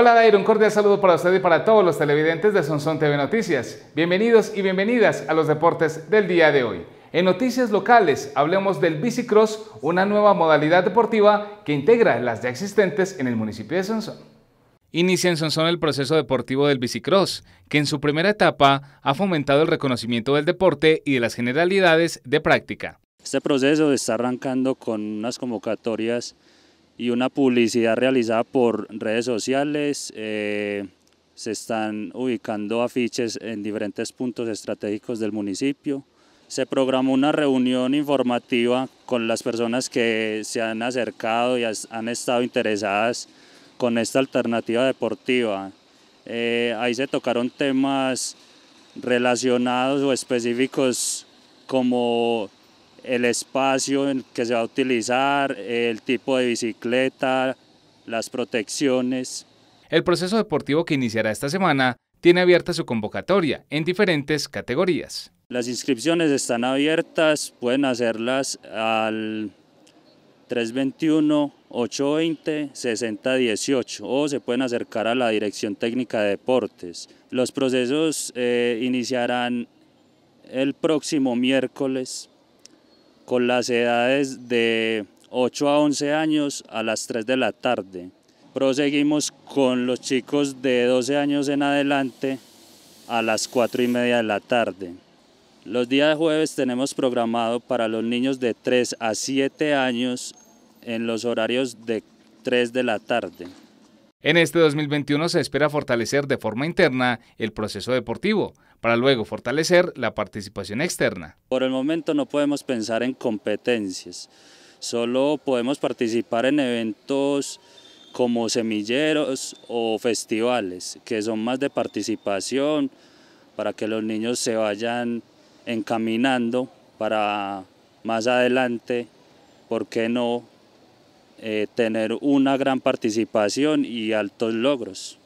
Hola un cordial saludo para usted y para todos los televidentes de Sonson TV Noticias. Bienvenidos y bienvenidas a los deportes del día de hoy. En noticias locales hablemos del bicicross, una nueva modalidad deportiva que integra las ya existentes en el municipio de Sonson. Inicia en Sonson el proceso deportivo del bicicross, que en su primera etapa ha fomentado el reconocimiento del deporte y de las generalidades de práctica. Este proceso está arrancando con unas convocatorias y una publicidad realizada por redes sociales. Eh, se están ubicando afiches en diferentes puntos estratégicos del municipio. Se programó una reunión informativa con las personas que se han acercado y han estado interesadas con esta alternativa deportiva. Eh, ahí se tocaron temas relacionados o específicos como el espacio en que se va a utilizar, el tipo de bicicleta, las protecciones. El proceso deportivo que iniciará esta semana tiene abierta su convocatoria en diferentes categorías. Las inscripciones están abiertas, pueden hacerlas al 321-820-6018 o se pueden acercar a la Dirección Técnica de Deportes. Los procesos eh, iniciarán el próximo miércoles con las edades de 8 a 11 años a las 3 de la tarde. Proseguimos con los chicos de 12 años en adelante a las 4 y media de la tarde. Los días de jueves tenemos programado para los niños de 3 a 7 años en los horarios de 3 de la tarde. En este 2021 se espera fortalecer de forma interna el proceso deportivo, para luego fortalecer la participación externa. Por el momento no podemos pensar en competencias, solo podemos participar en eventos como semilleros o festivales, que son más de participación para que los niños se vayan encaminando para más adelante, ¿por qué no?, eh, tener una gran participación y altos logros.